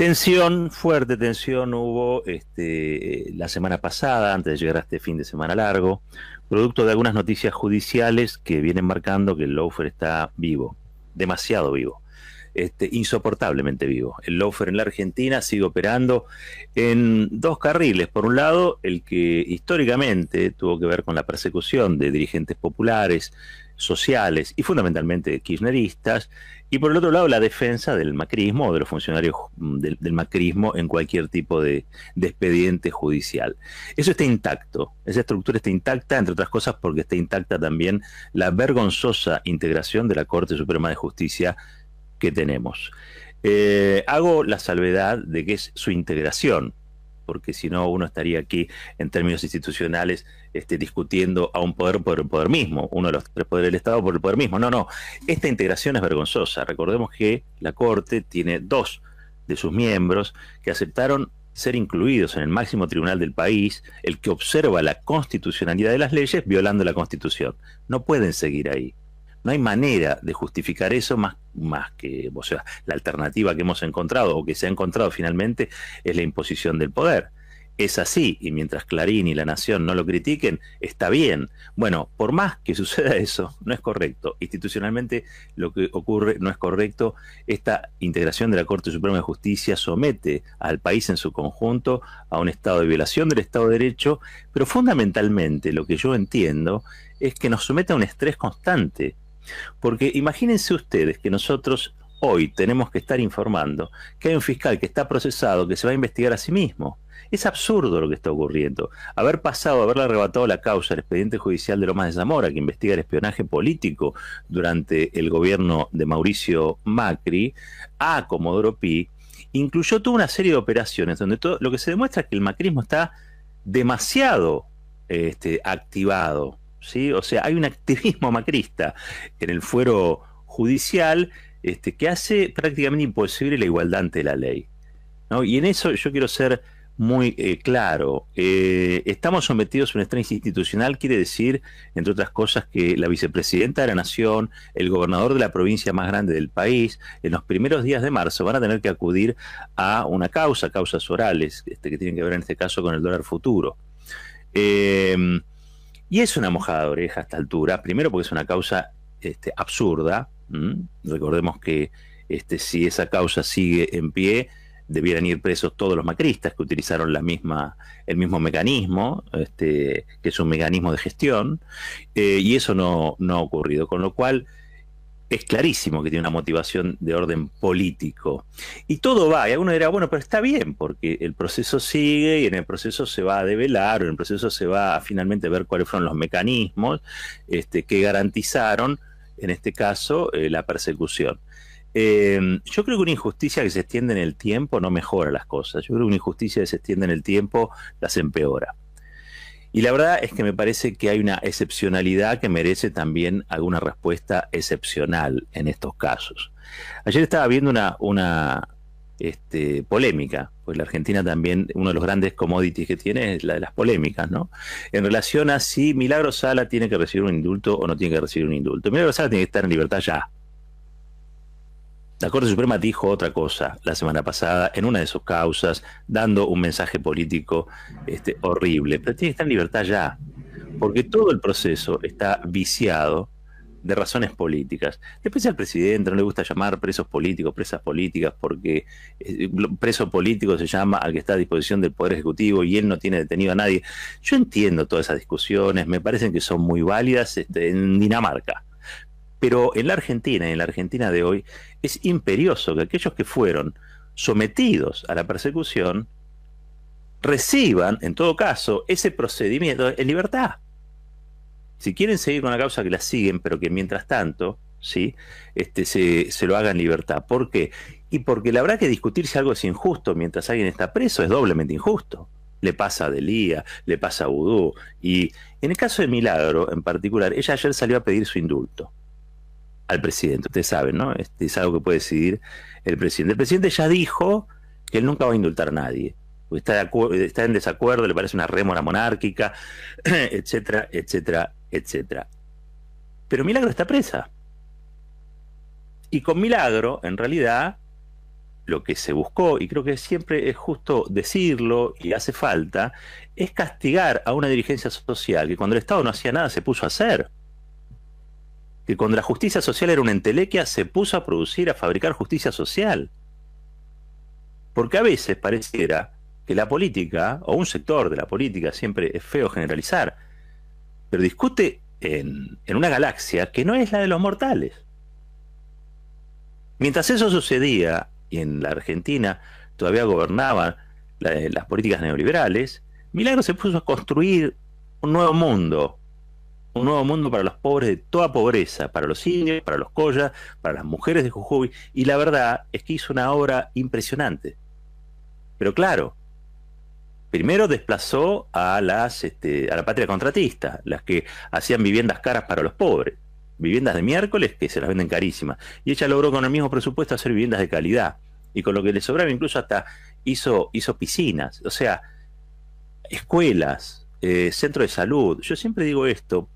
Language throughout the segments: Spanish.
Tensión, fuerte tensión hubo este, eh, la semana pasada, antes de llegar a este fin de semana largo, producto de algunas noticias judiciales que vienen marcando que el Loafer está vivo, demasiado vivo, este, insoportablemente vivo. El Loafer en la Argentina sigue operando en dos carriles. Por un lado, el que históricamente tuvo que ver con la persecución de dirigentes populares, sociales y fundamentalmente kirchneristas, y por el otro lado, la defensa del macrismo o de los funcionarios mm, del, macrismo en cualquier tipo de, expediente judicial. Eso está intacto, esa estructura está intacta, entre otras cosas porque está intacta también la vergonzosa integración de la Corte Suprema de Justicia que tenemos. Eh, hago la salvedad de que es su integración, porque si no uno estaría aquí en términos institucionales este, discutiendo a un poder por el poder mismo, uno de los tres poderes del Estado por el poder mismo. No, no, esta integración es vergonzosa. Recordemos que la Corte tiene dos de sus miembros que aceptaron ser incluidos en el máximo tribunal del país, el que observa la constitucionalidad de las leyes violando la constitución. No pueden seguir ahí. No hay manera de justificar eso más, más que, o sea, la alternativa que hemos encontrado o que se ha encontrado finalmente es la imposición del poder. Es así, y mientras Clarín y la Nación no lo critiquen, está bien. Bueno, por más que suceda eso, no es correcto. Institucionalmente lo que ocurre no es correcto. Esta integración de la Corte Suprema de Justicia somete al país en su conjunto a un estado de violación del Estado de Derecho, pero fundamentalmente lo que yo entiendo es que nos somete a un estrés constante porque imagínense ustedes que nosotros hoy tenemos que estar informando que hay un fiscal que está procesado, que se va a investigar a sí mismo. Es absurdo lo que está ocurriendo. Haber pasado, haberle arrebatado la causa al expediente judicial de Lomas de Zamora, que investiga el espionaje político durante el gobierno de Mauricio Macri, a Comodoro Pi, incluyó toda una serie de operaciones donde todo, lo que se demuestra es que el macrismo está demasiado este, activado o sea, hay un activismo macrista en el fuero judicial este, que hace prácticamente imposible la igualdad ante la ley. Y en eso yo quiero ser muy eh, claro. Eh, estamos sometidos a un estrés institucional, quiere decir, entre otras cosas, que la vicepresidenta de la Nación, el gobernador de la provincia más grande del país, en los primeros días de marzo van a tener que acudir a una causa, causas orales, este, que tienen que ver en este caso con el dólar futuro. Eh, y es una mojada de oreja a esta altura, primero porque es una causa este, absurda. Recordemos que este, si esa causa sigue en pie, debieran ir presos todos los macristas que utilizaron la misma, el mismo mecanismo, este, que es un mecanismo de gestión, eh, y eso no, no ha ocurrido. Con lo cual, es clarísimo que tiene una motivación de orden político. Y todo va, y alguno dirá, bueno, pero está bien, porque el proceso sigue y en el proceso se va a develar, o en el proceso se va a finalmente ver cuáles fueron los mecanismos este, que garantizaron, en este caso, eh, la persecución. Em, yo creo que una injusticia que se extiende en el tiempo no mejora las cosas, yo creo que una injusticia que se extiende en el tiempo las empeora. Y la verdad es que me parece que hay una excepcionalidad que merece también alguna respuesta excepcional en estos casos. Ayer estaba viendo una, una este, polémica, pues la Argentina también, uno de los grandes commodities que tiene es la de las polémicas, ¿no? En relación a si Milagro Sala tiene que recibir un indulto o no tiene que recibir un indulto. Milagro Sala tiene que estar en libertad ya, la Corte Suprema dijo otra cosa la semana pasada en una de sus causas, dando un mensaje político este, horrible. Pero tiene que estar en libertad ya, porque todo el proceso está viciado de razones políticas. Después al presidente no le gusta llamar presos políticos, presas políticas, porque eh, preso político se llama al que está a disposición del Poder Ejecutivo y él no tiene detenido a nadie. Yo entiendo todas esas discusiones, me parecen que son muy válidas este, en Dinamarca pero en la Argentina, en la Argentina de hoy, es imperioso que aquellos que fueron sometidos a la persecución reciban, en todo caso, ese procedimiento en libertad. Si quieren seguir con la causa, que la siguen, pero que mientras tanto, ¿sí? este, se, lo hagan en libertad. ¿Por qué? Y porque la habrá que discutir si algo es injusto mientras alguien está preso, es doblemente injusto. Le pasa a Delía, le pasa a Vudú. Y en el caso de Milagro, en particular, ella ayer salió a pedir su indulto al presidente. Ustedes saben, ¿no? Este, es algo que puede decidir el presidente. El presidente ya dijo que él nunca va a indultar a nadie. Está, está en desacuerdo, le parece una rémora monárquica, etcétera, etcétera, etcétera. Pero Milagro está presa. Y con Milagro, en realidad, lo que se buscó, y creo que siempre es justo decirlo y hace falta, es castigar a una dirigencia social que cuando el Estado no hacía nada se puso a hacer que cuando la justicia social era una entelequia, se puso a producir, a fabricar justicia social. Porque a veces pareciera que la política, o un sector de la política, siempre es feo generalizar, pero discute en, en una galaxia que no es la de los mortales. Mientras eso sucedía, y en la Argentina todavía gobernaban las políticas neoliberales, Milagro se puso a construir un nuevo mundo, un nuevo mundo para los pobres de toda pobreza, para los indios, para los collas, para las mujeres de Jujuy, y la verdad es que hizo una obra impresionante. Pero claro, primero desplazó a las este, a la patria contratista, las que hacían viviendas caras para los pobres, viviendas de miércoles que se las venden carísimas, y ella logró con el mismo presupuesto hacer viviendas de calidad, y con lo que le sobraba incluso hasta hizo, hizo piscinas, o sea, escuelas, eh, centro de salud. Yo siempre digo esto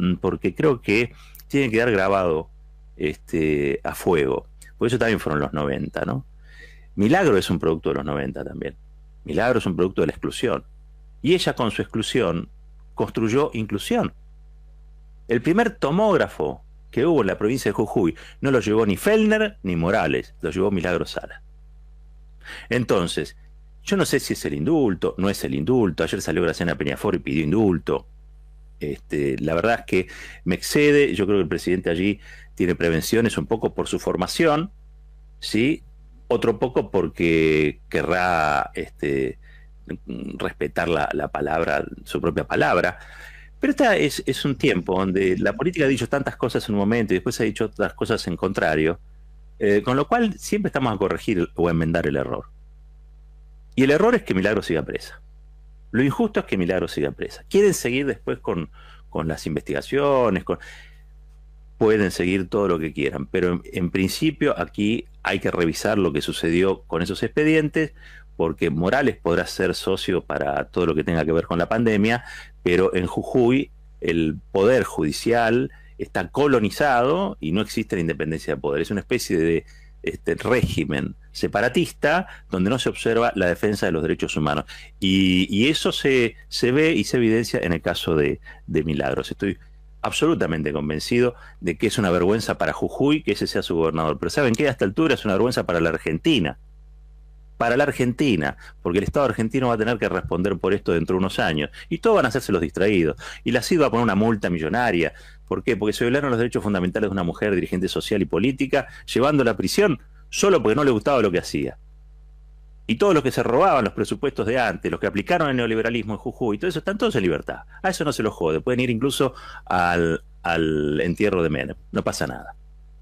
Mm, porque creo que tiene que quedar grabado este, a fuego. Por eso también fueron los 90, ¿no? Milagro es un producto de los 90 también. Milagro es un producto de la exclusión. Y ella con su exclusión construyó inclusión. El primer tomógrafo que hubo en la provincia de Jujuy no lo llevó ni Fellner ni Morales, lo llevó Milagro Sala. Entonces, yo no sé si es el indulto, no es el indulto. Ayer salió Graciana Peñafor y pidió indulto. Este, la verdad es que me excede, yo creo que el presidente allí tiene prevenciones un poco por su formación, ¿sí? otro poco porque querrá este, respetar la, palabra, su propia palabra. Pero esta es, un tiempo donde la política ha dicho tantas cosas en un momento y después ha dicho otras cosas en contrario, eh, con lo cual siempre estamos a corregir o a enmendar el error. Y el error es que Milagro siga presa. Lo injusto es que Milagro siga presa. Quieren seguir después con, las investigaciones, pueden seguir todo lo que quieran, pero en, principio aquí hay que revisar lo que sucedió con esos expedientes, porque Morales podrá ser socio para todo lo que tenga que ver con la pandemia, pero en Jujuy el poder judicial está colonizado y no existe la independencia de poder, es una especie de este régimen separatista donde no se observa la defensa de los derechos humanos. Y, eso se, se, ve y se evidencia en el caso de, de, Milagros. Estoy absolutamente convencido de que es una vergüenza para Jujuy que ese sea su gobernador. Pero ¿saben qué? A esta altura es una vergüenza para la Argentina. Para la Argentina, porque el Estado argentino va a tener que responder por esto dentro de unos años. Y todos van a hacerse los distraídos. Y la CID va a poner una multa millonaria. ¿Por qué? Porque se violaron los derechos fundamentales de una mujer dirigente social y política, llevándola a prisión solo porque no le gustaba lo que hacía. Y todos los que se robaban los presupuestos de antes, los que aplicaron el neoliberalismo en Jujuy, todo eso, están todos en libertad. A eso no se lo jode. Pueden ir incluso al, entierro de Menem. No pasa nada.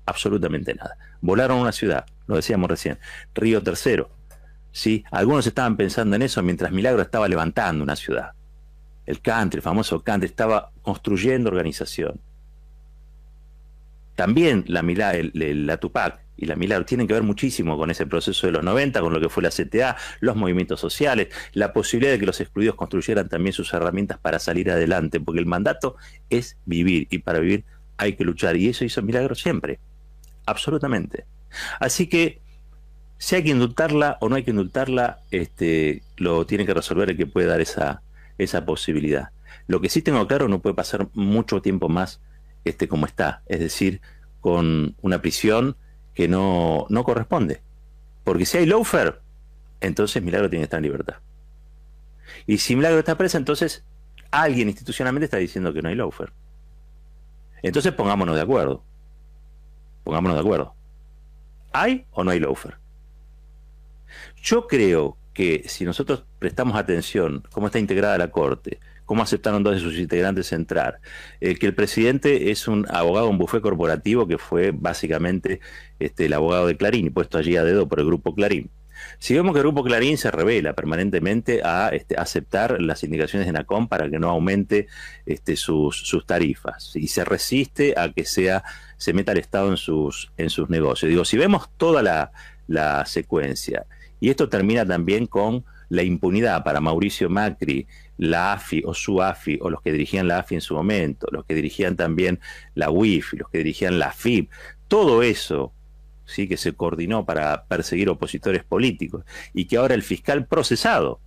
Absolutamente nada. Volaron una ciudad, lo decíamos recién, Río Tercero. ¿sí? Algunos estaban pensando en eso mientras Milagro estaba levantando una ciudad. El country, el famoso country, estaba construyendo organización. También la, la, la Tupac y la Milagro tienen que ver muchísimo con ese proceso de los 90, con lo que fue la CTA, los movimientos sociales, la posibilidad de que los excluidos construyeran también sus herramientas para salir adelante, porque el mandato es vivir y para vivir hay que luchar y eso hizo Milagro siempre, absolutamente. Así que si hay que indultarla o no hay que indultarla, este, lo tiene que resolver el que puede dar esa, esa posibilidad. Lo que sí tengo claro, no puede pasar mucho tiempo más este, como está, es decir, con una prisión que no, no corresponde. Porque si hay loafer, entonces Milagro tiene que estar en libertad. Y si Milagro está presa, entonces alguien institucionalmente está diciendo que no hay loafer. Entonces pongámonos de acuerdo. Pongámonos de acuerdo. ¿Hay o no hay loafer? Yo creo que si nosotros prestamos atención cómo está integrada la Corte, cómo aceptaron entonces sus integrantes entrar. Eh, que el presidente es un abogado, un bufé corporativo que fue básicamente este, el abogado de Clarín, puesto allí a dedo por el grupo Clarín. Si vemos que el grupo Clarín se revela permanentemente a este, aceptar las indicaciones de NACOM para que no aumente este, sus, tarifas y se resiste a que sea, se meta el Estado en sus, negocios. Digo, si vemos toda la secuencia, y esto termina también con la impunidad para Mauricio Macri, la AFI o su AFI, o los que dirigían la AFI en su momento, los que dirigían también la WiFi, los que dirigían la FIB, todo eso ¿sí? que se coordinó para perseguir opositores políticos y que ahora el fiscal procesado,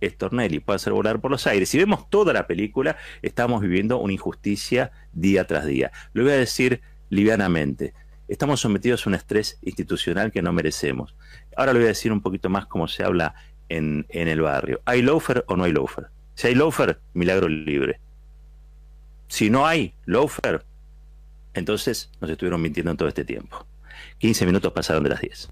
es Estornelli, puede hacer volar por los aires. Si vemos toda la película, estamos viviendo una injusticia día tras día. Lo voy a decir livianamente. Estamos sometidos a un estrés institucional que no merecemos. Ahora lo voy a decir un poquito más como se habla en, el barrio. ¿Hay loafer o no hay loafer? Si hay loafer, milagro libre. Si no hay loafer, entonces nos estuvieron mintiendo en todo este tiempo. 15 minutos pasaron de las 10.